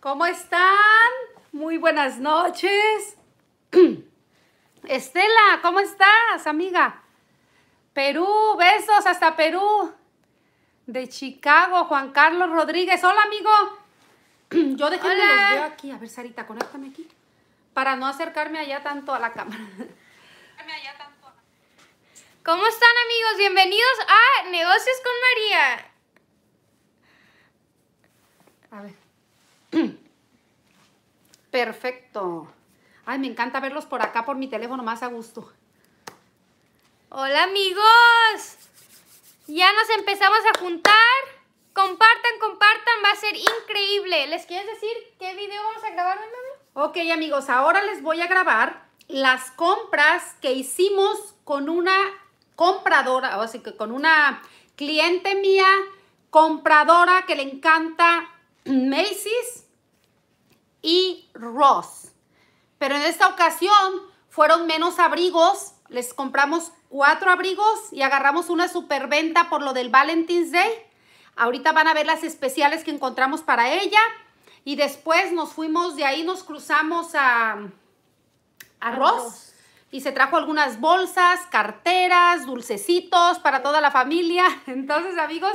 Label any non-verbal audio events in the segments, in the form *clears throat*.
¿Cómo están? Muy buenas noches. *clears throat* Estela, ¿cómo estás, amiga? Perú, besos hasta Perú. De Chicago, Juan Carlos Rodríguez. Hola, amigo. *clears throat* Yo dejé los veo aquí. A ver, Sarita, conéctame aquí. Para no acercarme allá tanto a la cámara. *laughs* ¿Cómo están, amigos? Bienvenidos a Negocios con María. A ver. Perfecto. Ay, me encanta verlos por acá, por mi teléfono, más a gusto. Hola amigos. Ya nos empezamos a juntar. Compartan, compartan, va a ser increíble. ¿Les quieres decir qué video vamos a grabar mi mami? Ok amigos, ahora les voy a grabar las compras que hicimos con una compradora, o sea, con una cliente mía, compradora que le encanta Macy's y Ross. Pero en esta ocasión fueron menos abrigos. Les compramos cuatro abrigos y agarramos una superventa por lo del Valentine's Day. Ahorita van a ver las especiales que encontramos para ella. Y después nos fuimos de ahí, nos cruzamos a, a Ross. Y se trajo algunas bolsas, carteras, dulcecitos para toda la familia. *laughs* Entonces, amigos,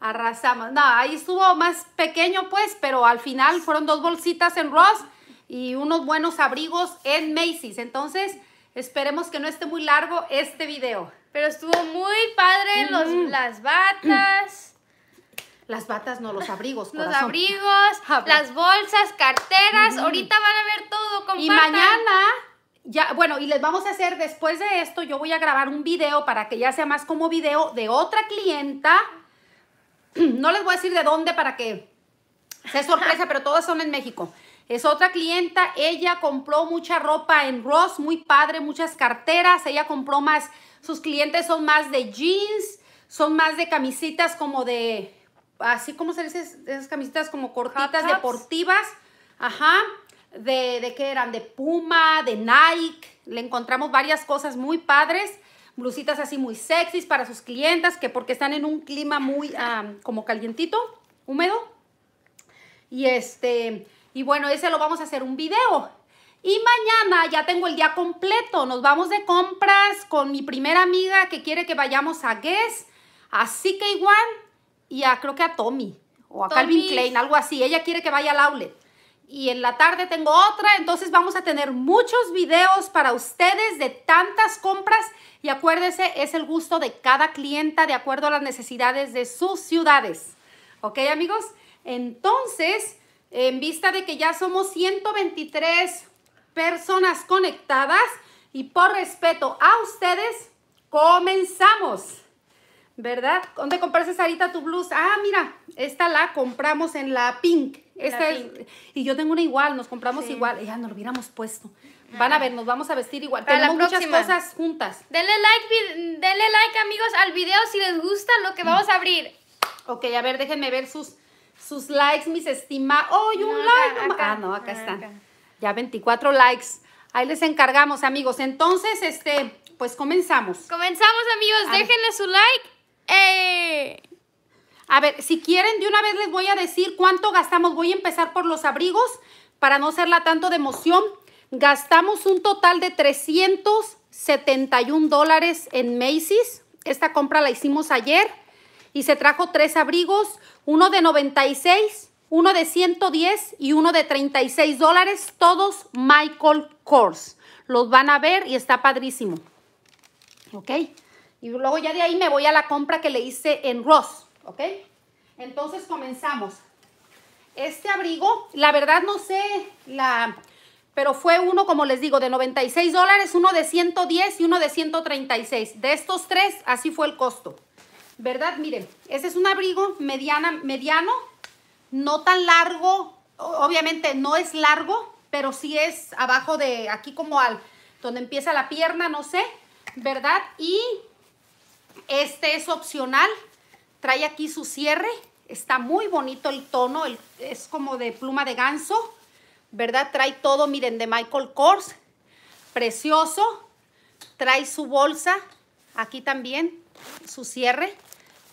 arrasamos. No, ahí estuvo más pequeño pues, pero al final fueron dos bolsitas en Ross y unos buenos abrigos en Macy's. Entonces, esperemos que no esté muy largo este video. Pero estuvo muy padre mm. las batas. *clears throat* Las batas, no, los abrigos. Los abrigos, las bolsas, carteras. Ahorita van a ver todo, Y mañana ya, bueno, y les vamos a hacer después de esto, yo voy a grabar un video para que ya sea más como video de otra clienta *clears throat* No les voy a decir de dónde para que sea sorpresa, pero todas son en México. Es otra clienta, ella compró mucha ropa en Ross, muy padre, muchas carteras, ella compró más, sus clientes son más de jeans, son más de camisitas como de, así como se dice, esas camisitas como cortitas, deportivas, ajá, de, de qué eran, de Puma, de Nike, le encontramos varias cosas muy padres blusitas así muy sexys para sus clientas, que porque están en un clima muy como calientito, húmedo. Y este, y bueno, ese lo vamos a hacer un video. Y mañana ya tengo el día completo. Nos vamos de compras con mi primera amiga que quiere que vayamos a Guess, a ck igual y a creo que a Tommy o a Calvin Klein, algo así. Ella quiere que vaya al outlet y en la tarde tengo otra, entonces vamos a tener muchos videos para ustedes de tantas compras y acuérdense, es el gusto de cada clienta de acuerdo a las necesidades de sus ciudades. ¿Ok amigos? Entonces, en vista de que ya somos 123 personas conectadas y por respeto a ustedes, comenzamos. ¿verdad? ¿Dónde compraste, Sarita, tu blusa? Ah, mira, esta la compramos en la Pink. Esta Y yo tengo una igual, nos compramos igual. Ya nos lo hubiéramos puesto. Van a ah. ver, nos vamos a vestir igual. Tenemos muchas cosas juntas. Denle like, denle like, amigos, al video si les gusta lo que vamos a abrir. Ok, a ver, déjenme ver sus, sus likes, mis estimados. ¡Oh, un like! ah, no, acá, ah, está. Ya 24 likes. Ahí les encargamos, amigos. Entonces, este, pues comenzamos. Comenzamos, amigos. Déjenle su like ¡Eh! A ver, si quieren, de una vez les voy a decir cuánto gastamos. Voy a empezar por los abrigos para no hacerla tanto de emoción. Gastamos un total de 371 dólares en Macy's. Esta compra la hicimos ayer y se trajo tres abrigos, uno de 96, uno de 110 y uno de 36 dólares, todos Michael Kors. Los van a ver y está padrísimo. ¿Ok? Y luego ya de ahí me voy a la compra que le hice en Ross, ¿ok? Entonces comenzamos. Este abrigo, la verdad no sé, la, pero fue uno, como les digo, de 96 dólares, uno de 110 y uno de 136. De estos tres, así fue el costo. ¿Verdad? Miren, ese es un abrigo mediana, mediano, no tan largo, obviamente no es largo, pero sí es abajo de aquí como al, donde empieza la pierna, no sé, ¿verdad? Y este es opcional, trae aquí su cierre, está muy bonito el tono, es como de pluma de ganso, ¿verdad? Trae todo, miren, de Michael Kors, precioso, trae su bolsa, aquí también, su cierre,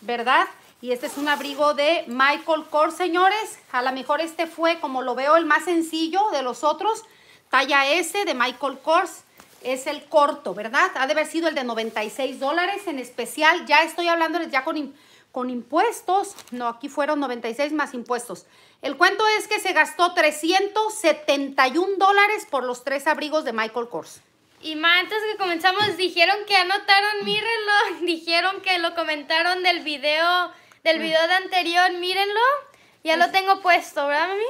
¿verdad? Y este es un abrigo de Michael Kors, señores. A lo mejor este fue, como lo veo, el más sencillo de los otros. Talla S de Michael Kors es el corto, ¿verdad? Ha de haber sido el de 96 dólares en especial. Ya estoy hablándoles ya con, con impuestos. No, aquí fueron 96 más impuestos. El cuento es que se gastó 371 dólares por los tres abrigos de Michael Kors. Y más antes que comenzamos, dijeron que anotaron, mírenlo. *laughs* Dijeron que lo comentaron del video, del mm. video de anterior, mírenlo. Ya lo tengo puesto, ¿verdad, mami?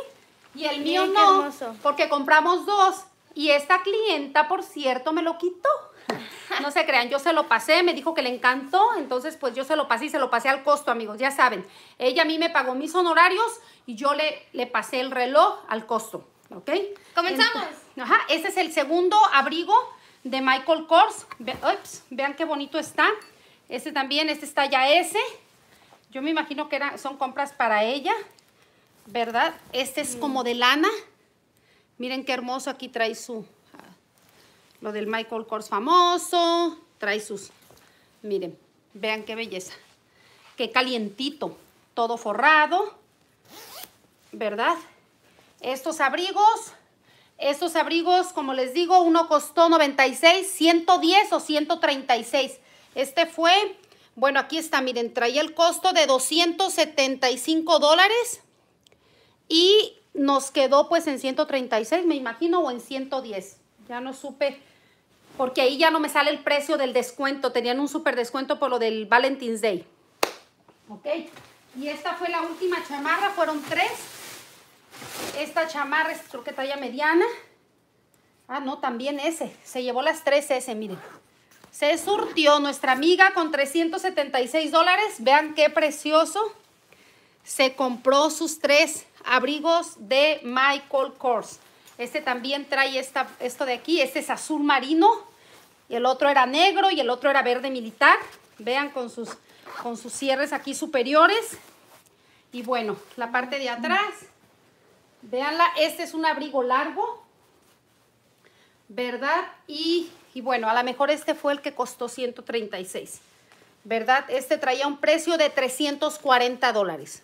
Y el mío no, porque compramos dos y esta clienta, por cierto, me lo quitó. *laughs* No se crean, yo se lo pasé, me dijo que le encantó, entonces pues yo se lo pasé y se lo pasé al costo, amigos, ya saben. Ella a mí me pagó mis honorarios y yo le, le pasé el reloj al costo, ¿ok? Comenzamos. ajá, este es el segundo abrigo de Michael Kors. vean qué bonito está. Este también, este está ya ese. Yo me imagino que son compras para ella, ¿verdad? Este es como mm. de lana. Miren qué hermoso aquí trae su, ah, lo del Michael Kors famoso, trae sus, miren, vean qué belleza, qué calientito, todo forrado, ¿verdad? Estos abrigos, estos abrigos, como les digo, uno costó 96, 110 o 136. Este fue, bueno, aquí está, miren, traía el costo de 275 dólares y nos quedó pues en 136, me imagino, o en 110. Ya no supe, porque ahí ya no me sale el precio del descuento. Tenían un super descuento por lo del Valentine's Day. Ok, y esta fue la última chamarra, fueron tres. Esta chamarra es creo que talla mediana. Ah, no, también ese. Se llevó las tres ese, miren. Se surtió nuestra amiga con 376 dólares. Vean qué precioso. Se compró sus tres abrigos de Michael Kors. Este también trae esta, esto de aquí. Este es azul marino. Y el otro era negro y el otro era verde militar. Vean con sus, con sus cierres aquí superiores. Y bueno, la parte de atrás. Veanla. Este es un abrigo largo. ¿Verdad? Y, y bueno, a lo mejor este fue el que costó 136. ¿Verdad? Este traía un precio de 340 dólares.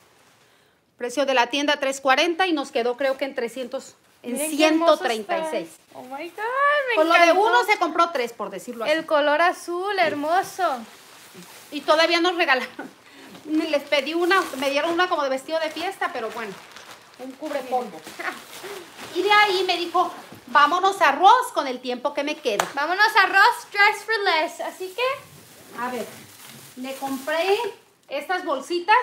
Precio de la tienda 340 y nos quedó creo que en 300 en 136. Oh my god, me lo de uno se compró tres, por decirlo así. El color azul, hermoso. Y todavía nos regalaron. Les pedí una, me dieron una como de vestido de fiesta, pero bueno, un cubre polvo. *laughs* Y de ahí me dijo, vámonos a Ross con el tiempo que me queda. Vámonos a Ross Dress for Less. Así que, a ver, le compré estas bolsitas.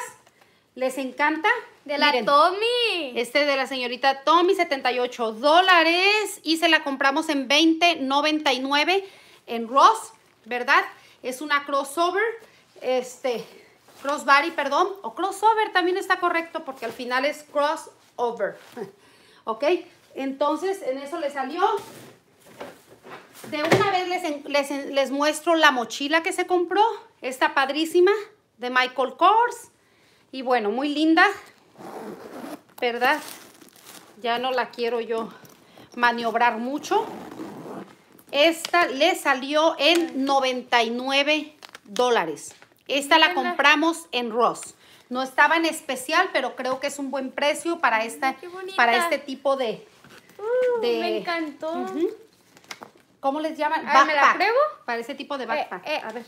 Les encanta. De la Tommy. Este de la señorita Tommy, 78 dólares. Y se la compramos en 20.99 en Ross, ¿verdad? Es una crossover, este, crossbody, perdón, o crossover también está correcto porque al final es crossover, *laughs* ¿ok? Entonces, en eso le salió. De una vez les, muestro la mochila que se compró. esta padrísima, de Michael Kors. Y bueno, muy linda. ¿verdad? Ya no la quiero yo maniobrar mucho. Esta le salió en 99 dólares. Esta la compramos en Ross. No estaba en especial, pero creo que es un buen precio para, esta, para este tipo de... Uh, me encantó. ¿Cómo les llaman? Para ese tipo de eh, backpack. Eh. A ver.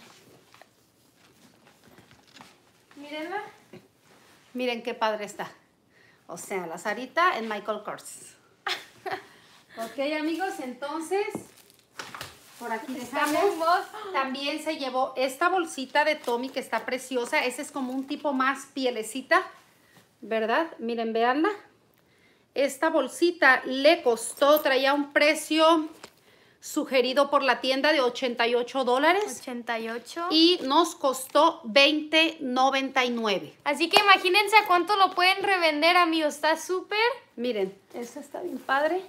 Mírenla. Miren qué padre está. O sea, la Sarita en Michael Kors. *laughs* ok, amigos, entonces, por aquí estamos. También se llevó esta bolsita de Tommy que está preciosa. Ese es como un tipo más pielecita, ¿verdad? Miren, veanla. Esta bolsita le costó, traía un precio sugerido por la tienda de 88 dólares. 88. Y nos costó 20.99. Así que imagínense a cuánto lo pueden revender, amigos. Está súper. Miren, esta está bien padre,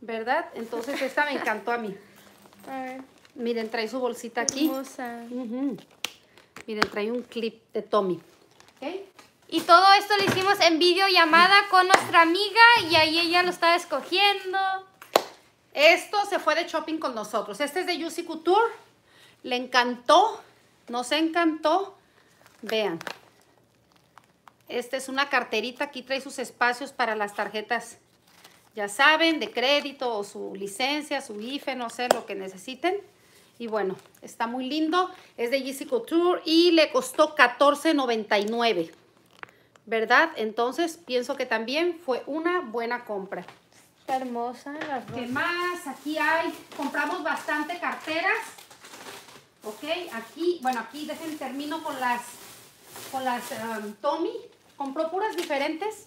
¿verdad? Entonces esta me encantó a mí. *laughs* Miren, trae su bolsita aquí. Hermosa. Miren, trae un clip de Tommy. ¿Okay? Y todo esto lo hicimos en videollamada con nuestra amiga y ahí ella lo estaba escogiendo. Esto se fue de shopping con nosotros. Este es de Juicy Couture. Le encantó. Nos encantó. Vean. Esta es una carterita. Aquí trae sus espacios para las tarjetas, ya saben, de crédito o su licencia, su IFE, no sé, lo que necesiten. Y bueno, está muy lindo. Es de Juicy Couture y le costó $14.99. ¿Verdad? Entonces, pienso que también fue una buena compra hermosa ¿Qué más? Aquí hay, compramos bastante carteras. Ok, aquí, bueno, aquí dejen, termino con las, con las um, Tommy. Compró puras diferentes.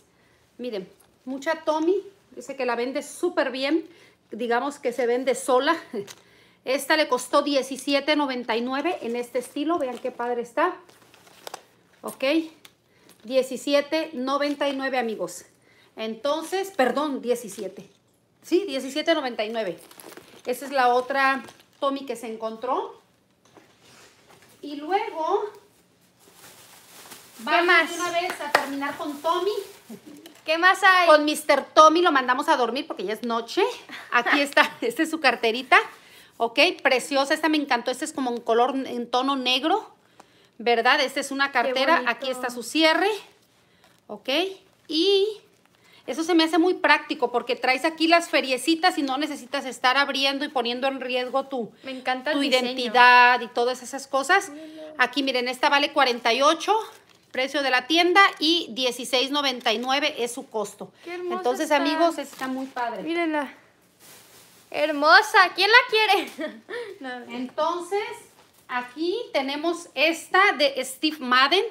Miren, mucha Tommy. Dice que la vende súper bien. Digamos que se vende sola. *laughs* Esta le costó $17.99 en este estilo. Vean qué padre está. ¿Ok? $17.99, amigos. Entonces, perdón, $17. Sí, 17.99. Esa es la otra Tommy que se encontró. Y luego vamos una vez a terminar con Tommy. ¿Qué más hay? Con Mr. Tommy lo mandamos a dormir porque ya es noche. Aquí está, *laughs* esta es su carterita. Ok, preciosa, esta me encantó. Esta es como un color en tono negro, ¿verdad? Esta es una cartera. Aquí está su cierre. Ok, y eso se me hace muy práctico porque traes aquí las feriecitas y no necesitas estar abriendo y poniendo en riesgo tu, me encanta tu identidad y todas esas cosas. Aquí miren, esta vale 48 precio de la tienda y 16.99 es su costo. Qué Entonces, amigos, está muy padre. Mírenla. Hermosa, ¿quién la quiere? *laughs* Entonces, aquí tenemos esta de Steve Madden.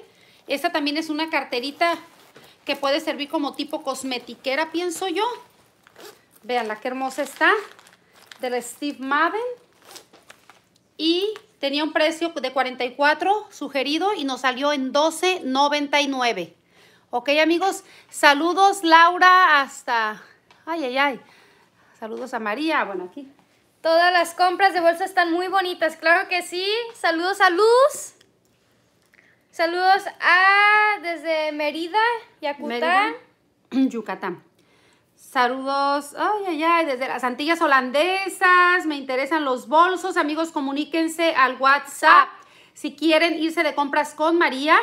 Esta también es una carterita que puede servir como tipo cosmetiquera, pienso yo. vean la qué hermosa está. Del Steve Madden. Y tenía un precio de 44 sugerido y nos salió en 12.99. Ok, amigos. Saludos, Laura, hasta... Ay, ay, ay. Saludos a María. Bueno, aquí. Todas las compras de bolsa están muy bonitas. Claro que sí. Saludos a Luz. Saludos a desde Mérida, *clears throat* Yucatán. Saludos, ay, ay, ay, desde las Antillas Holandesas, me interesan los bolsos, amigos, comuníquense al WhatsApp. Si quieren irse de compras con María,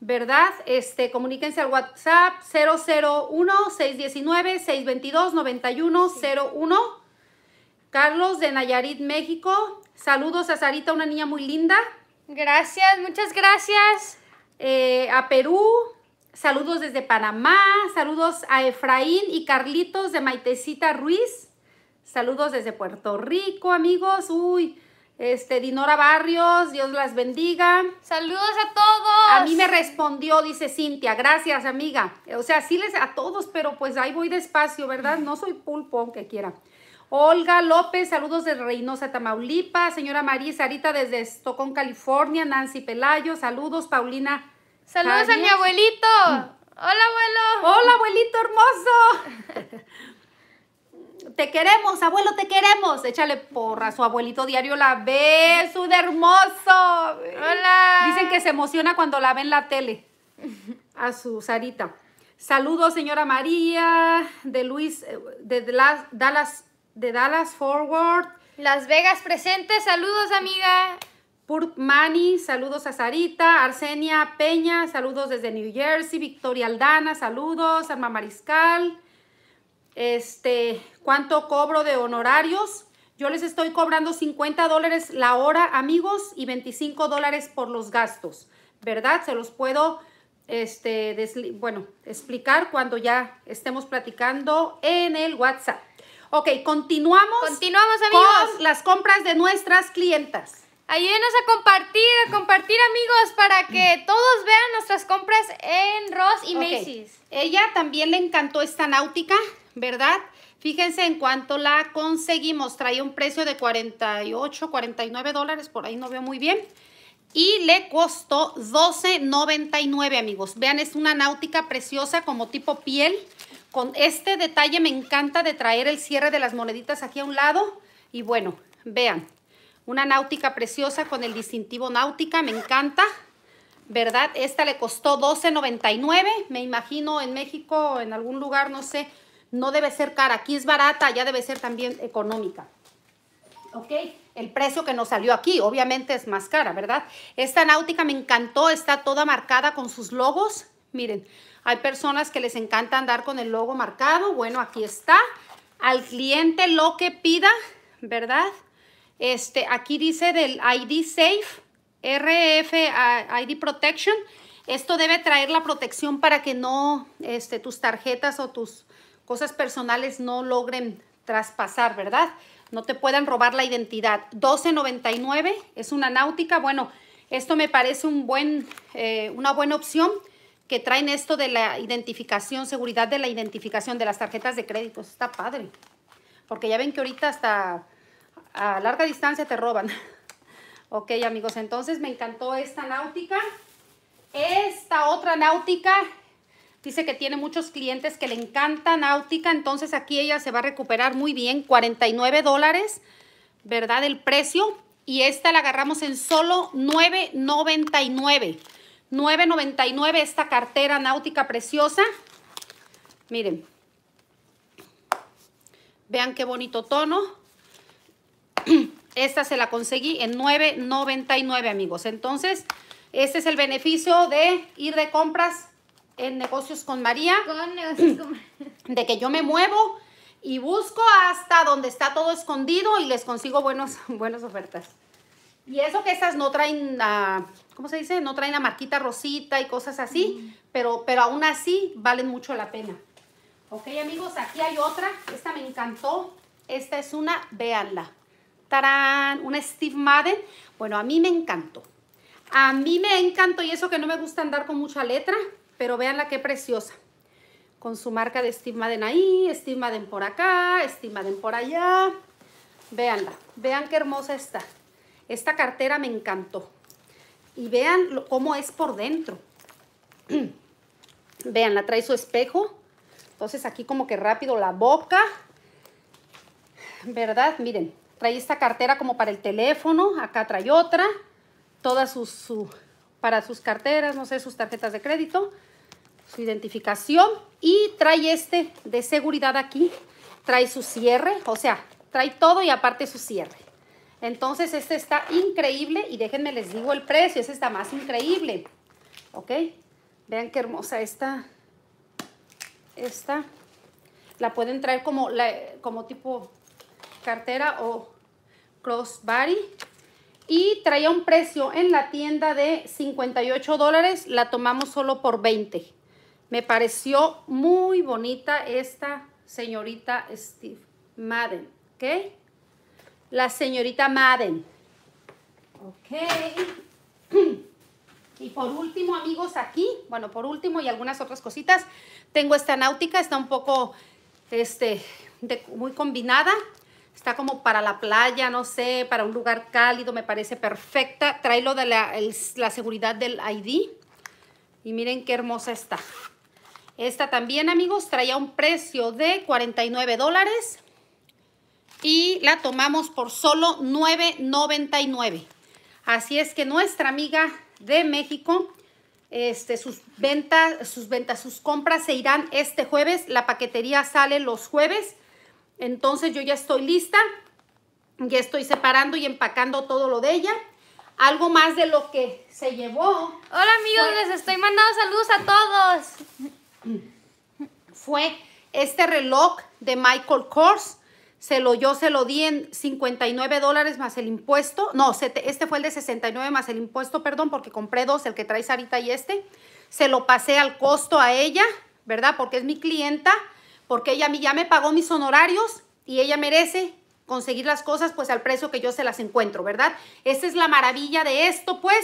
¿verdad? Este, comuníquense al WhatsApp 001-619-622-9101. Carlos de Nayarit, México. Saludos a Sarita, una niña muy linda. Gracias, muchas gracias eh, a Perú. Saludos desde Panamá. Saludos a Efraín y Carlitos de Maitecita Ruiz. Saludos desde Puerto Rico, amigos. Uy, este, Dinora Barrios, Dios las bendiga. Saludos a todos. A mí me respondió, dice Cintia, gracias amiga. O sea, sí les a todos, pero pues ahí voy despacio, ¿verdad? No soy pulpo, aunque quiera. Olga López, saludos desde Reynosa, Tamaulipas. Señora María Sarita desde estocón California. Nancy Pelayo, saludos. Paulina. Saludos a mi abuelito. Mm. Hola, abuelo. Hola, abuelito hermoso. *laughs* te queremos, abuelo, te queremos. Échale porra, a su abuelito diario la ve, su de hermoso. Hola. Dicen que se emociona cuando la ven en la tele. A su Sarita. Saludos, señora María, de Luis, eh, de Dallas, de Dallas Forward. Las Vegas presente, saludos amiga. Purp Mani, saludos a Sarita, Arsenia Peña, saludos desde New Jersey, Victoria Aldana, saludos, Arma Mariscal. Este, ¿cuánto cobro de honorarios? Yo les estoy cobrando 50 dólares la hora, amigos, y 25 dólares por los gastos, ¿verdad? Se los puedo, este, bueno, explicar cuando ya estemos platicando en el WhatsApp. Ok, continuamos. Continuamos, amigos. Con las compras de nuestras clientas. Ayúdenos a compartir, a compartir amigos para que mm. todos vean nuestras compras en Ross y Macy's. Ella también le encantó esta náutica, ¿verdad? Fíjense en cuánto la conseguimos. Trae un precio de 48, 49 dólares, por ahí no veo muy bien. Y le costó $12.99, amigos. Vean, es una náutica preciosa como tipo piel. Con este detalle me encanta de traer el cierre de las moneditas aquí a un lado. Y bueno, vean, una náutica preciosa con el distintivo náutica, me encanta. ¿Verdad? Esta le costó $12.99. Me imagino en México, en algún lugar, no sé, no debe ser cara. Aquí es barata, ya debe ser también económica. ¿ok? El precio que nos salió aquí, obviamente es más cara, ¿verdad? Esta náutica me encantó, está toda marcada con sus logos. Miren, hay personas que les encanta andar con el logo marcado. Bueno, aquí está. Al cliente lo que pida, ¿verdad? Este, aquí dice del ID Safe, RF ID Protection. Esto debe traer la protección para que no este, tus tarjetas o tus cosas personales no logren traspasar, ¿verdad? No te puedan robar la identidad. 12.99 es una náutica. Bueno, esto me parece un buen, eh, una buena opción que traen esto de la identificación, seguridad de la identificación de las tarjetas de crédito. está padre. Porque ya ven que ahorita hasta a larga distancia te roban. *laughs* ok, amigos, entonces me encantó esta náutica. Esta otra náutica Dice que tiene muchos clientes que le encanta Náutica, entonces aquí ella se va a recuperar muy bien, 49 dólares, ¿verdad? El precio. Y esta la agarramos en solo 9.99. 9.99 esta cartera náutica preciosa. Miren. Vean qué bonito tono. *clears throat* Esta se la conseguí en 9.99, amigos. Entonces, este es el beneficio de ir de compras en negocios con María. *clears throat* De que yo me muevo y busco hasta donde está todo escondido y les consigo *laughs* buenas ofertas. Y eso que estas no traen... nada ah, ¿cómo se dice? No trae la marquita rosita y cosas así, pero, pero aún así valen mucho la pena. Ok, amigos, aquí hay otra. Esta me encantó. Esta es una, véanla. ¡Tarán! Una Steve Madden. Bueno, a mí me encantó. A mí me encantó y eso que no me gusta andar con mucha letra, pero véanla qué preciosa. Con su marca de Steve Madden ahí, Steve Madden por acá, Steve Madden por allá. Véanla, vean qué hermosa está. Esta cartera me encantó y vean cómo es por dentro. *clears throat* vean, la trae su espejo. Entonces aquí como que rápido la boca. ¿Verdad? Miren, trae esta cartera como para el teléfono. Acá trae otra. Todas sus, para sus carteras, no sé, sus tarjetas de crédito. Su identificación. Y trae este de seguridad aquí. Trae su cierre. O sea, trae todo y aparte su cierre. Entonces, esta está increíble y déjenme les digo el precio, esta está más increíble. ¿Ok? Vean qué hermosa esta. Esta. La pueden traer como, como tipo cartera o crossbody. Y traía un precio en la tienda de 58 dólares, la tomamos solo por 20. Me pareció muy bonita esta señorita Steve Madden, ¿ok? la señorita Madden. Ok. *clears throat* Y por último, amigos, aquí, bueno, por último y algunas otras cositas, tengo esta náutica, está un poco, este, muy combinada. Está como para la playa, no sé, para un lugar cálido, me parece perfecta. Trae lo de la, seguridad del ID. Y miren qué hermosa está. Esta también, amigos, traía un precio de 49 dólares y la tomamos por solo $9.99. Así es que nuestra amiga de México, este, sus ventas, sus ventas, sus compras se irán este jueves. La paquetería sale los jueves. Entonces yo ya estoy lista. Ya estoy separando y empacando todo lo de ella. Algo más de lo que se llevó. Hola amigos, les estoy mandando saludos a todos. Fue este reloj de Michael Kors se lo, yo se lo di en 59 dólares más el impuesto. No, este fue el de 69 más el impuesto, perdón, porque compré dos, el que traes ahorita y este. Se lo pasé al costo a ella, ¿verdad? Porque es mi clienta, porque ella ya me pagó mis honorarios y ella merece conseguir las cosas pues al precio que yo se las encuentro, ¿verdad? Esa es la maravilla de esto, pues,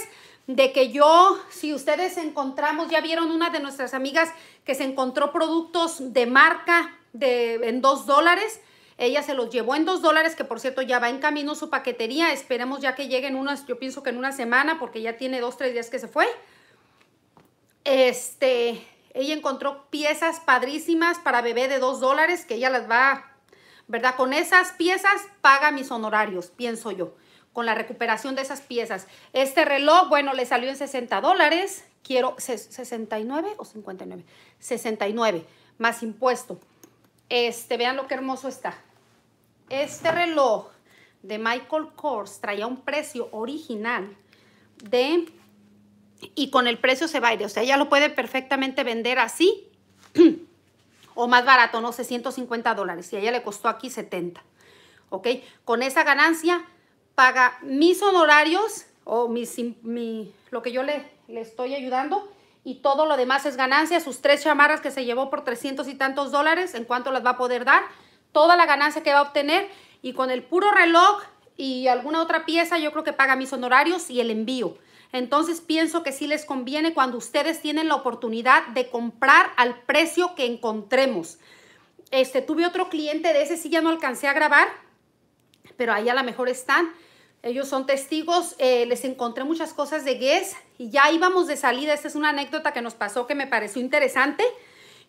de que yo, si ustedes encontramos, ya vieron una de nuestras amigas que se encontró productos de marca de, en 2 dólares, ella se los llevó en dos dólares, que por cierto ya va en camino su paquetería. Esperemos ya que lleguen unas, yo pienso que en una semana, porque ya tiene dos, tres días que se fue. Este, ella encontró piezas padrísimas para bebé de dos dólares, que ella las va, ¿verdad? Con esas piezas paga mis honorarios, pienso yo, con la recuperación de esas piezas. Este reloj, bueno, le salió en 60 dólares. Quiero 69 o 59, 69 más impuesto. Este, vean lo que hermoso está. Este reloj de Michael Kors traía un precio original de... Y con el precio se va a ir. O sea, ella lo puede perfectamente vender así *clears throat* o más barato, no sé, 150 dólares. Y a ella le costó aquí 70. ¿Ok? Con esa ganancia paga mis honorarios o lo que yo le, le estoy ayudando y todo lo demás es ganancia. Sus tres chamarras que se llevó por 300 y tantos dólares, ¿en cuánto las va a poder dar? Toda la ganancia que va a obtener y con el puro reloj y alguna otra pieza yo creo que paga mis honorarios y el envío. Entonces pienso que sí les conviene cuando ustedes tienen la oportunidad de comprar al precio que encontremos. Este, tuve otro cliente de ese, sí ya no alcancé a grabar, pero ahí a lo mejor están. Ellos son testigos, eh, les encontré muchas cosas de Guess y ya íbamos de salida. Esta es una anécdota que nos pasó que me pareció interesante.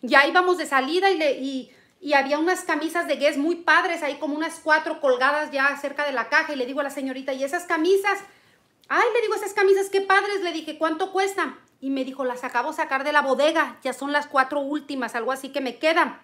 Ya íbamos de salida y, había unas camisas de Guess muy padres, ahí como unas cuatro colgadas ya cerca de la caja. Y le digo a la señorita, ¿y esas camisas? Ay, le digo, esas camisas, qué padres. Le dije, ¿cuánto cuestan? Y me dijo, las acabo de sacar de la bodega, ya son las cuatro últimas, algo así que me quedan.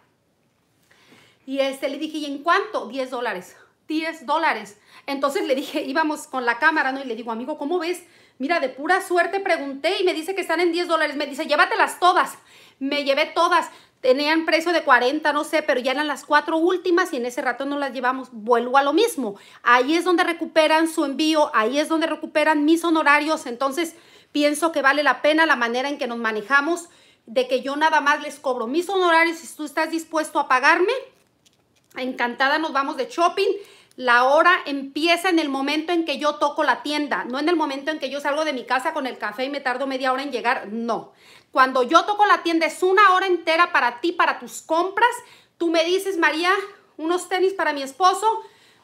Y este, le dije, ¿y en cuánto? 10 dólares. 10 dólares. Entonces le dije, íbamos con la cámara, ¿no? Y le digo, amigo, ¿cómo ves? Mira, de pura suerte pregunté y me dice que están en 10 dólares. Me dice, llévatelas todas. Me llevé todas. Tenían precio de 40, no sé, pero ya eran las cuatro últimas y en ese rato no las llevamos. Vuelvo a lo mismo. Ahí es donde recuperan su envío, ahí es donde recuperan mis honorarios. Entonces, pienso que vale la pena la manera en que nos manejamos, de que yo nada más les cobro mis honorarios si tú estás dispuesto a pagarme Encantada nos vamos de shopping. La hora empieza en el momento en que yo toco la tienda, no en el momento en que yo salgo de mi casa con el café y me tardo media hora en llegar, no. Cuando yo toco la tienda es una hora entera para ti, para tus compras. Tú me dices, María, unos tenis para mi esposo,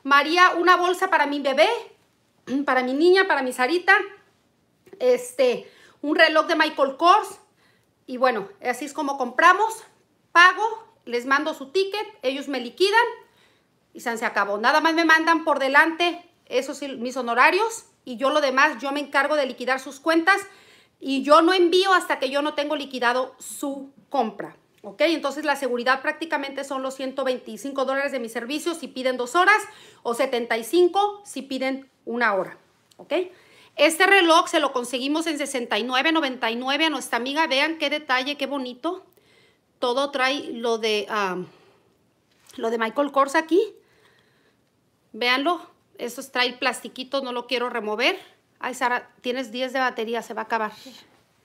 María, una bolsa para mi bebé, *clears throat* para mi niña, para mi Sarita, este, un reloj de Michael Kors. Y bueno, así es como compramos, pago les mando su ticket, ellos me liquidan y se acabó. Nada más me mandan por delante esos mis honorarios y yo lo demás, yo me encargo de liquidar sus cuentas y yo no envío hasta que yo no tengo liquidado su compra. ¿Ok? Entonces la seguridad prácticamente son los 125 dólares de mis servicios si piden dos horas o 75 si piden una hora. ¿Ok? Este reloj se lo conseguimos en 69.99 a nuestra amiga. Vean qué detalle, qué bonito todo trae lo de, lo de Michael Kors aquí. Véanlo, eso trae plastiquito, no lo quiero remover. Ay, Sara, tienes 10 de batería, se va a acabar.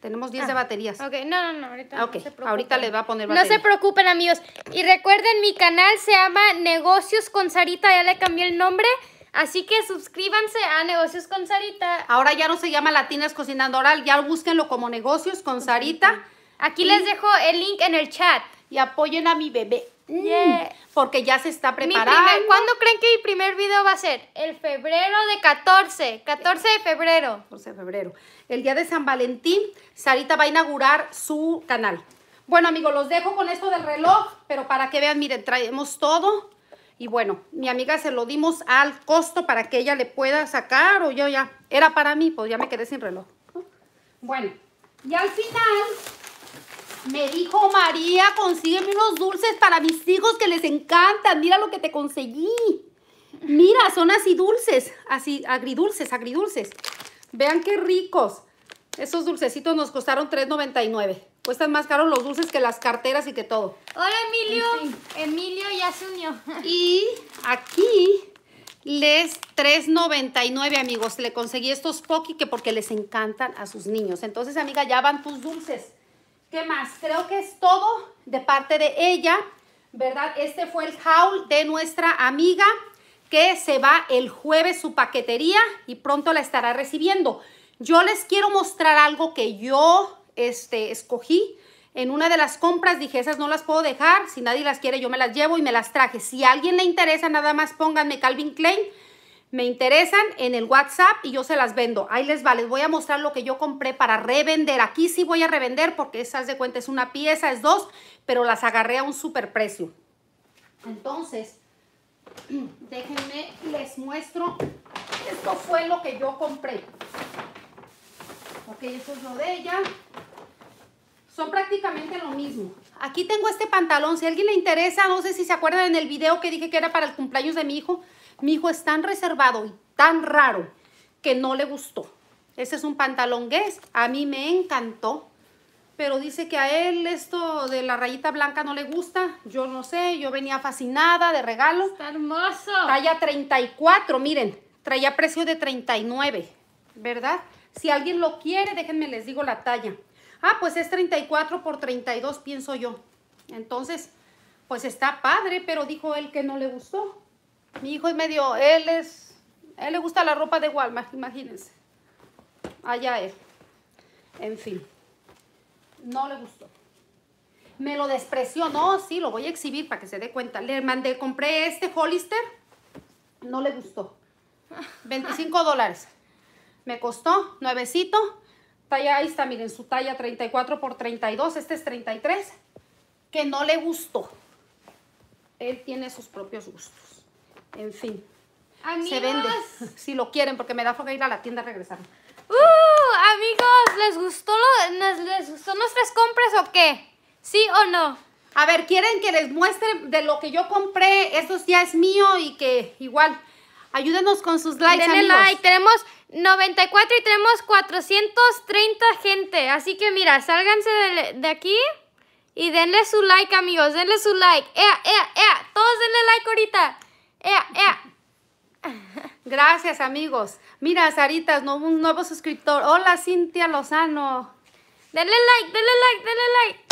Tenemos 10 de ah, baterías. Ok, no, no, no, ahorita le ahorita va a poner batería. No se preocupen, amigos. Y recuerden, mi canal se llama Negocios con Sarita, ya le cambié el nombre. Así que suscríbanse a Negocios con Sarita. Ahora ya no se llama Latinas Cocinando Oral, ya búsquenlo como Negocios con Sarita. Aquí les dejo el link en el chat. Y apoyen a mi bebé. Mm, porque ya se está preparando. ¿Cuándo creen que mi primer video va a ser? El febrero de 14. 14 de febrero. 14 de febrero. El día de San Valentín, Sarita va a inaugurar su canal. Bueno, amigos, los dejo con esto del reloj. Pero para que vean, miren, traemos todo. Y bueno, mi amiga se lo dimos al costo para que ella le pueda sacar. O yo ya, era para mí, pues ya me quedé sin reloj. Bueno, y al final me dijo María, consígueme unos dulces para mis hijos que les encantan. Mira lo que te conseguí. Mira, son así dulces, así agridulces, agridulces. Vean qué ricos. Esos dulcecitos nos costaron $3.99. Cuestan más caros los dulces que las carteras y que todo. Hola, Emilio. Emilio ya se Y aquí les $3.99, amigos. Le conseguí estos Poki que porque les encantan a sus niños. Entonces, amiga, ya van tus dulces. ¿Qué más? Creo que es todo de parte de ella, ¿verdad? Este fue el haul de nuestra amiga que se va el jueves su paquetería y pronto la estará recibiendo. Yo les quiero mostrar algo que yo este, escogí en una de las compras. Dije, esas no las puedo dejar. Si nadie las quiere, yo me las llevo y me las traje. Si a alguien le interesa, nada más pónganme Calvin Klein me interesan en el WhatsApp y yo se las vendo. Ahí les va, les voy a mostrar lo que yo compré para revender. Aquí sí voy a revender porque esas de cuenta es una pieza, es dos, pero las agarré a un super precio. Entonces, *clears throat* déjenme, les muestro. Esto fue lo que yo compré. Ok, eso es lo de ella. Son prácticamente lo mismo. Aquí tengo este pantalón. Si a alguien le interesa, no sé si se acuerdan en el video que dije que era para el cumpleaños de mi hijo. Mi hijo es tan reservado y tan raro que no le gustó. Ese es un pantalón guest. A mí me encantó. Pero dice que a él esto de la rayita blanca no le gusta. Yo no sé, yo venía fascinada de regalo. Está hermoso. Talla 34, miren. Traía precio de 39, ¿verdad? Si alguien lo quiere, déjenme les digo la talla. Ah, pues es 34 por 32, pienso yo. Entonces, pues está padre, pero dijo él que no le gustó. Mi hijo es medio, él es, él le gusta la ropa de Walmart, imagínense. Allá él. En fin, no le gustó. Me lo despreció, no, sí, lo voy a exhibir para que se dé cuenta. Le mandé, compré este Hollister, no le gustó. 25 dólares. Me costó, nuevecito. Talla, ahí está, miren, su talla 34 por 32, este es 33, que no le gustó. Él tiene sus propios gustos. En fin. Se vende. *laughs* Si lo quieren, porque me da foca ir a la tienda a regresar. ¡Uh! Amigos, ¿les gustó, lo, nos, ¿les gustó nuestras compras o qué? ¿Sí o no? A ver, ¿quieren que les muestre de lo que yo compré? Eso ya es mío y que igual... Ayúdenos con sus likes, Denle like, tenemos 94 y tenemos 430 gente. Así que mira, sálganse de, de aquí y denle su like, amigos. Denle su like. ¡Ea, ea, ea! Todos denle like ahorita. ¡Ea, eh, ea! Eh. Gracias, amigos. Mira, Saritas, un nuevo suscriptor. Hola, Cintia Lozano. Denle like, denle like, denle like.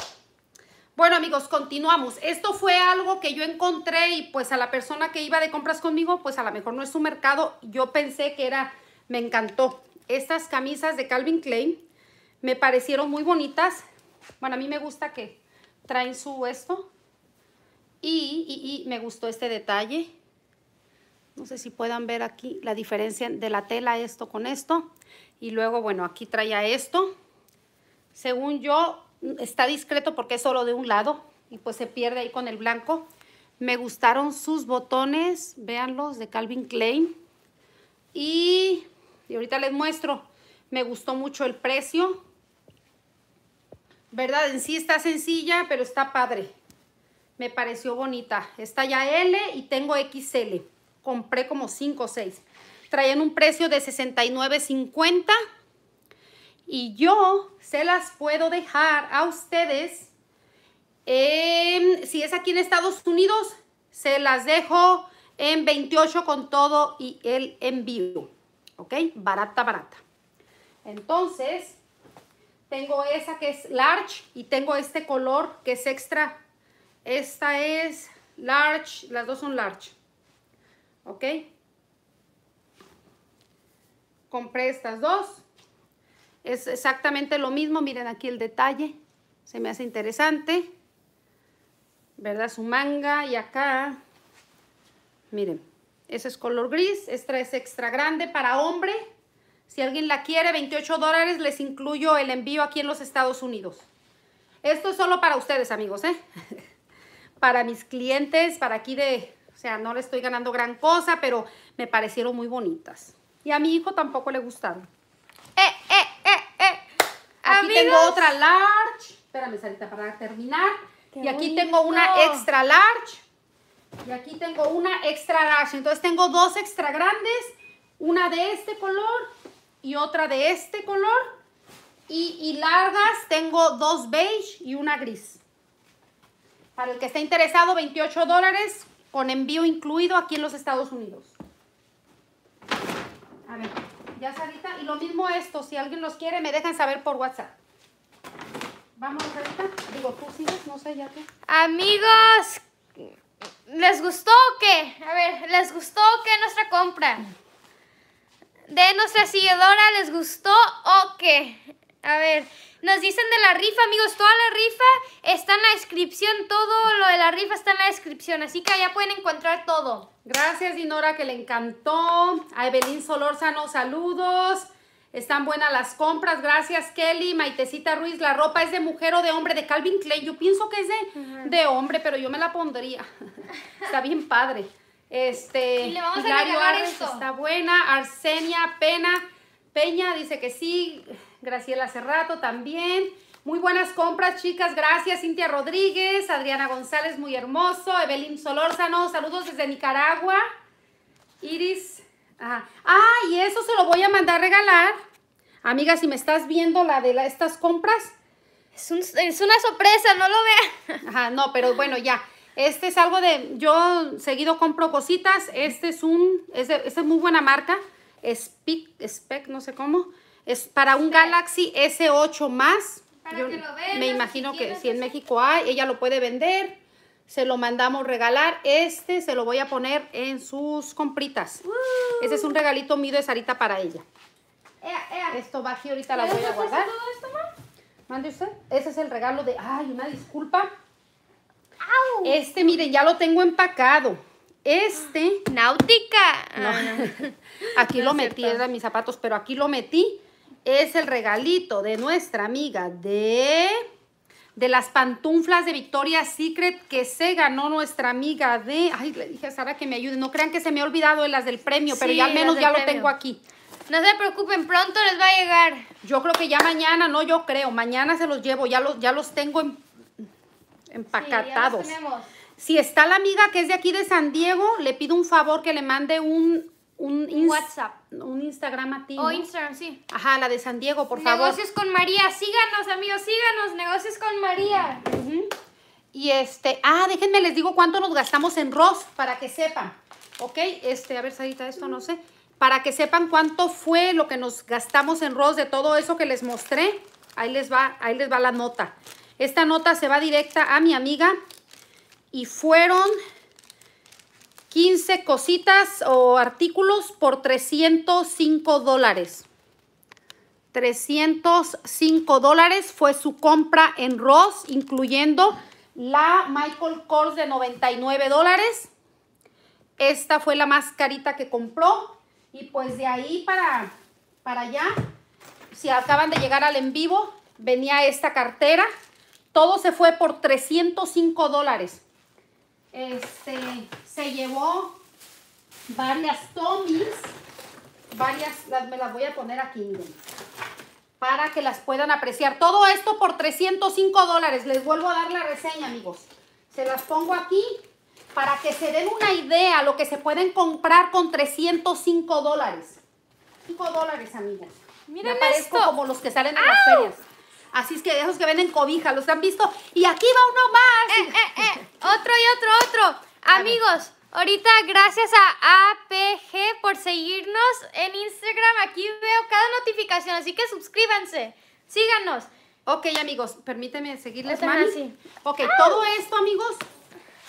Bueno, amigos, continuamos. Esto fue algo que yo encontré y pues a la persona que iba de compras conmigo, pues a lo mejor no es su mercado. Yo pensé que era, me encantó. Estas camisas de Calvin Klein me parecieron muy bonitas. Bueno, a mí me gusta que traen su esto. y me gustó este detalle. No sé si puedan ver aquí la diferencia de la tela esto con esto. Y luego, bueno, aquí traía esto. Según yo, está discreto porque es solo de un lado y pues se pierde ahí con el blanco. Me gustaron sus botones, véanlos, de Calvin Klein. Y, y ahorita les muestro, me gustó mucho el precio. ¿Verdad? En sí está sencilla, pero está padre. Me pareció bonita. Está ya L y tengo XL compré como 5 o 6. Traían un precio de 69.50 y yo se las puedo dejar a ustedes. si es aquí en Estados Unidos, se las dejo en 28 con todo y el envío. ¿Ok? Barata, barata. Entonces, tengo esa que es large y tengo este color que es extra. Esta es large, las dos son large. ¿Ok? Compré estas dos. Es exactamente lo mismo. Miren aquí el detalle. Se me hace interesante. ¿Verdad? Su manga y acá. Miren. Ese es color gris. Esta es extra grande para hombre. Si alguien la quiere, 28 dólares. Les incluyo el envío aquí en los Estados Unidos. Esto es solo para ustedes, amigos, ¿eh? *laughs* para mis clientes, para aquí de, o sea, no le estoy ganando gran cosa, pero me parecieron muy bonitas. Y a mi hijo tampoco le gustaron. Eh, eh, eh, eh. Aquí tengo otra large. Espérame, Sarita, para terminar. y aquí tengo una extra large. Y aquí tengo una extra large. Entonces tengo dos extra grandes. Una de este color y otra de este color. Y, y largas tengo dos beige y una gris. Para el que esté interesado, 28 dólares con envío incluido aquí en los Estados Unidos. A ver, ya Sarita, y lo mismo esto, si alguien los quiere me dejan saber por WhatsApp. Vamos, Sarita, digo, tú sigues, no sé, ya qué. Amigos, ¿les gustó o qué? A ver, ¿les gustó o qué nuestra compra? ¿De nuestra seguidora les gustó o qué? A ver, nos dicen de la rifa, amigos. Toda la rifa está en la descripción. Todo lo de la rifa está en la descripción. Así que allá pueden encontrar todo. Gracias, Dinora, que le encantó. A Evelyn Solórzano, saludos. Están buenas las compras. Gracias, Kelly. Maitecita Ruiz, la ropa es de mujer o de hombre, de Calvin Klein. Yo pienso que es de, hombre, pero yo me la pondría. *laughs* está bien padre. Este, y le vamos a Está buena. Arsenia Pena. Peña dice que sí, Graciela Cerrato también. Muy buenas compras, chicas. Gracias, Cintia Rodríguez, Adriana González, muy hermoso. Evelyn Solórzano, saludos desde Nicaragua. Iris. Ajá. Ah, y eso se lo voy a mandar regalar. Amiga, si me estás viendo la de estas compras. Es, una sorpresa, no lo vea. Ajá, no, pero bueno, ya. Este es algo de. Yo seguido compro cositas. Este es un. esta es muy buena marca. Spec, no sé cómo, es para un Galaxy S8 más. me imagino que si en México hay, ella lo puede vender. Se lo mandamos regalar. Este se lo voy a poner en sus compritas. Ese es un regalito mío de Sarita para ella. Esto va aquí, ahorita la voy a guardar. Mande usted. Ese es el regalo de... Ay, una disculpa. Este, miren, ya lo tengo empacado. Este, *gasps* náutica. No, *laughs* aquí lo metí, es de mis zapatos, pero aquí lo metí. Es el regalito de nuestra amiga de, de las pantuflas de Victoria Secret que se ganó nuestra amiga de... Ay, le dije a Sara que me ayude. No crean que se me ha olvidado de las del premio, pero ya al menos ya lo tengo aquí. No se preocupen, pronto les va a llegar. Yo creo que ya mañana, no yo creo, mañana se los llevo, ya los, ya los tengo empacatados. Si está la amiga que es de aquí de San Diego, le pido un favor que le mande un, un, WhatsApp. Un Instagram a ti. O Instagram, sí. Ajá, la de San Diego, por favor. Negocios con María, síganos, amigos, síganos. Negocios con María. Y este, ah, déjenme les digo cuánto nos gastamos en Ross para que sepan. Ok, este, a ver, Sadita, esto no sé. Para que sepan cuánto fue lo que nos gastamos en Ross de todo eso que les mostré. Ahí les va, ahí les va la nota. Esta nota se va directa a mi amiga y fueron 15 cositas o artículos por 305 dólares. 305 dólares fue su compra en Ross, incluyendo la Michael Kors de 99 dólares. Esta fue la más carita que compró. Y pues de ahí para, para allá, si acaban de llegar al en vivo, venía esta cartera. Todo se fue por 305 dólares. Este, se llevó varias tomis, varias, me las voy a poner aquí, para que las puedan apreciar. Todo esto por 305 dólares. Les vuelvo a dar la reseña, amigos. Se las pongo aquí para que se den una idea lo que se pueden comprar con 305 dólares. 5 dólares, amigas. Miren esto. como los que salen de las ferias. Así es que esos que venden cobija, ¿los han visto? Y aquí va uno más. Eh, eh, eh, otro y otro, otro. Amigos, ahorita gracias a APG por seguirnos en Instagram. Aquí veo cada notificación, así que suscríbanse. Síganos. Ok, amigos, permíteme seguirles, más mami. Ok, todo esto, amigos,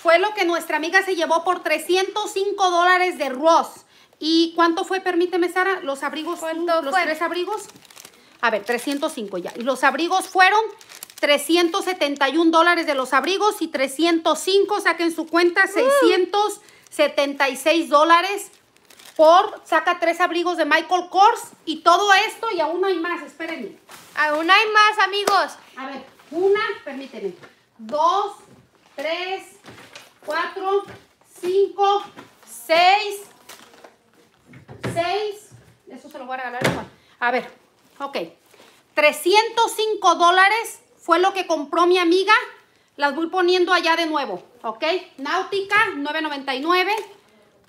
fue lo que nuestra amiga se llevó por 305 dólares de Ross. ¿Y cuánto fue, permíteme, Sara, los abrigos, los tres abrigos? A ver, 305 ya. Y los abrigos fueron 371 dólares de los abrigos y 305, saquen su cuenta, 676 mm. dólares por, saca tres abrigos de Michael Kors y todo esto y aún hay más, espérenme. Aún hay más, amigos. A ver, una, permíteme, dos, tres, cuatro, cinco, seis, seis, eso se lo voy a regalar igual. A ver, Ok, 305 dólares fue lo que compró mi amiga. Las voy poniendo allá de nuevo, ¿ok? Náutica, 9.99.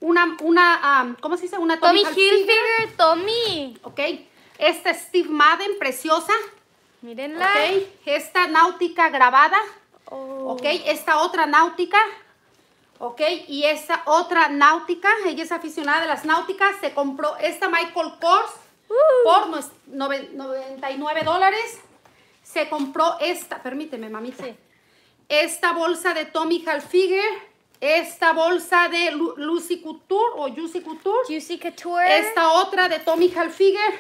Una, una, ¿cómo se dice? Una Tommy, Tommy Hilfiger. Tommy. Ok. Esta Steve Madden, preciosa. Mírenla. Ok. Esta náutica grabada. Oh. Ok. Esta otra náutica. Ok. Y esta otra náutica. Ella es aficionada de las náuticas. Se compró esta Michael Kors Uh. por 99 dólares se compró esta, permíteme mamita, esta bolsa de Tommy Halfiger, esta bolsa de Lucy Couture o Juicy Couture, esta otra de Tommy Halfiger,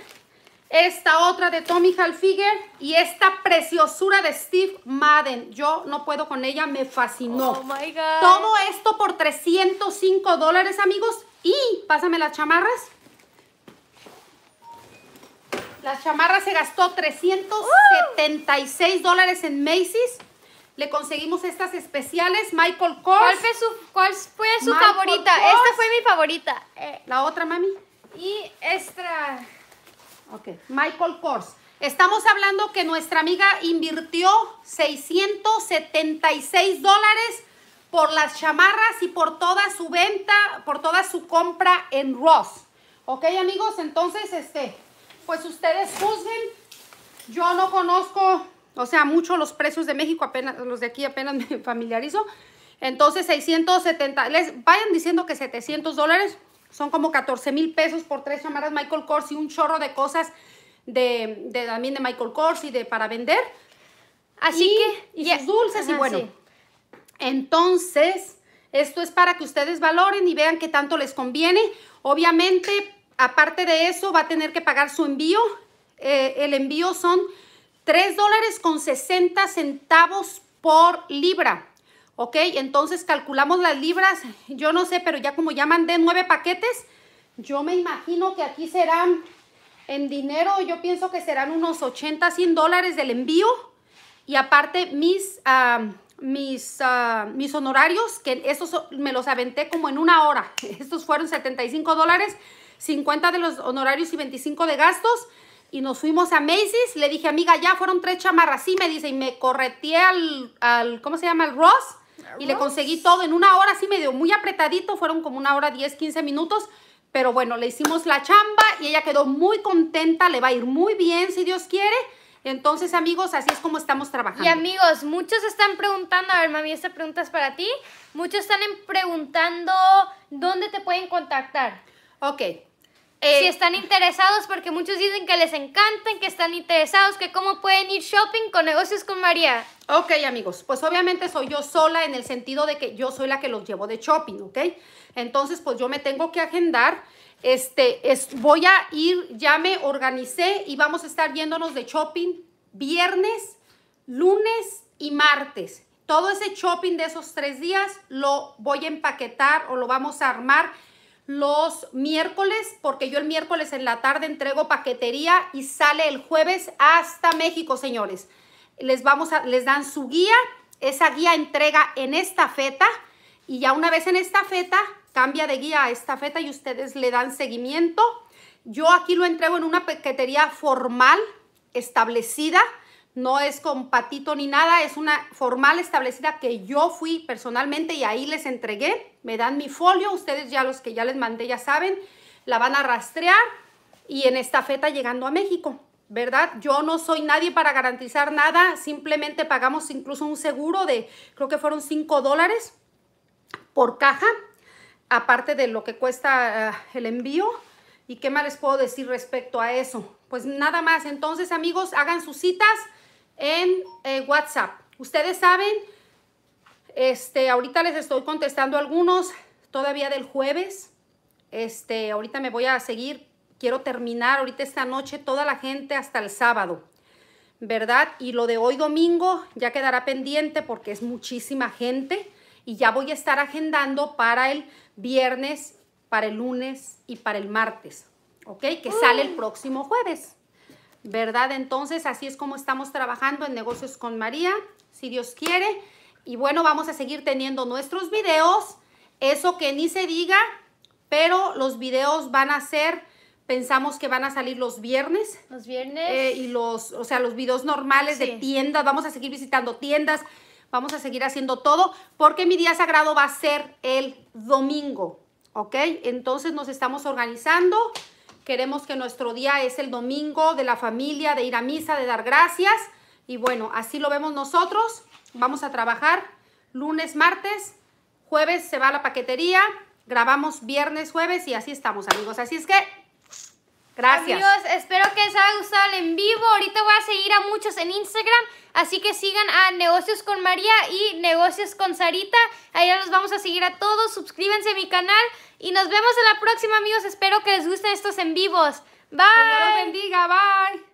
esta otra de Tommy Halfiger, y esta preciosura de Steve Madden. Yo no puedo con ella, me fascinó. Oh Todo esto por 305 dólares, amigos. Y pásame las chamarras. La chamarra se gastó 376 dólares en Macy's. Le conseguimos estas especiales, Michael Kors. ¿Cuál fue su, favorita? Esta fue mi favorita. Eh, La otra, mami. Y esta. Ok, Michael Kors. Estamos hablando que nuestra amiga invirtió 676 dólares por las chamarras y por toda su venta, por toda su compra en Ross. Ok, amigos, entonces, este, pues ustedes juzguen. Yo no conozco, o sea, mucho los precios de México, apenas los de aquí apenas *laughs* me familiarizo. Entonces, 670, les vayan diciendo que 700 dólares son como 14 mil pesos por tres llamadas Michael Kors y un chorro de cosas de, también de Michael Kors y de para vender. Así que, y dulces y bueno. Entonces, esto es para que ustedes valoren y vean qué tanto les conviene. Obviamente, Aparte de eso, va a tener que pagar su envío. Eh, el envío son 3 dólares con 60 centavos por libra. ¿Ok? Entonces calculamos las libras. Yo no sé, pero ya como ya mandé nueve paquetes, yo me imagino que aquí serán en dinero, yo pienso que serán unos 80, 100 dólares del envío. Y aparte mis, ah, mis, ah, mis honorarios, que esos me los aventé como en una hora. *laughs* Estos fueron 75 dólares. 50 de los honorarios y 25 de gastos. Y nos fuimos a Macy's. Le dije, amiga, ya fueron tres chamarras. y me dice. Y me correteé al, al ¿cómo se llama? Al Ross. Y le conseguí todo en una hora, así medio muy apretadito. Fueron como una hora, 10, 15 minutos. Pero bueno, le hicimos la chamba y ella quedó muy contenta, le va a ir muy bien si Dios quiere. Entonces, amigos, así es como estamos trabajando. Y amigos, muchos están preguntando, a ver, mami, esta pregunta es para ti. Muchos están preguntando dónde te pueden contactar. Ok. si eh, están interesados, porque muchos dicen que les encantan, que están interesados, que cómo pueden ir shopping con negocios con María. Ok, amigos, pues obviamente soy yo sola en el sentido de que yo soy la que los llevo de shopping, ¿ok? Entonces, pues yo me tengo que agendar. Este, es, voy a ir, ya me organicé y vamos a estar yéndonos de shopping viernes, lunes y martes. Todo ese shopping de esos tres días lo voy a empaquetar o lo vamos a armar los miércoles, porque yo el miércoles en la tarde entrego paquetería y sale el jueves hasta México, señores. Les, vamos a, les dan su guía, esa guía entrega en esta feta y ya una vez en esta feta cambia de guía a esta feta y ustedes le dan seguimiento. Yo aquí lo entrego en una paquetería formal, establecida, no es con patito ni nada, es una formal establecida que yo fui personalmente y ahí les entregué, me dan mi folio, ustedes ya los que ya les mandé ya saben, la van a rastrear y en esta feta llegando a México, ¿verdad? Yo no soy nadie para garantizar nada, simplemente pagamos incluso un seguro de, creo que fueron 5 dólares por caja, aparte de lo que cuesta eh, el envío. ¿Y qué más les puedo decir respecto a eso? Pues nada más, entonces amigos, hagan sus citas en eh, WhatsApp. Ustedes saben, este, ahorita les estoy contestando algunos todavía del jueves. Este, ahorita me voy a seguir, quiero terminar ahorita esta noche toda la gente hasta el sábado, ¿verdad? Y lo de hoy domingo ya quedará pendiente porque es muchísima gente y ya voy a estar agendando para el viernes, para el lunes y para el martes, ¿ok? Que sale el próximo jueves. ¿verdad? Entonces, así es como estamos trabajando en Negocios con María, si Dios quiere. Y bueno, vamos a seguir teniendo nuestros videos, eso que ni se diga, pero los videos van a ser, pensamos que van a salir los viernes. Los viernes. Eh, y los, o sea, los videos normales de tiendas, vamos a seguir visitando tiendas, vamos a seguir haciendo todo, porque mi día sagrado va a ser el domingo, ¿ok? Entonces nos estamos organizando. Queremos que nuestro día es el domingo de la familia, de ir a misa, de dar gracias. Y bueno, así lo vemos nosotros. Vamos a trabajar lunes, martes, jueves se va a la paquetería, grabamos viernes, jueves y así estamos amigos. Así es que Gracias. Amigos, espero que les haya gustado el en vivo. Ahorita voy a seguir a muchos en Instagram. Así que sigan a Negocios con María y Negocios con Sarita. Allá los vamos a seguir a todos. Suscríbanse a mi canal. Y nos vemos en la próxima, amigos. Espero que les gusten estos en vivos. Bye. Dios bendiga. Bye.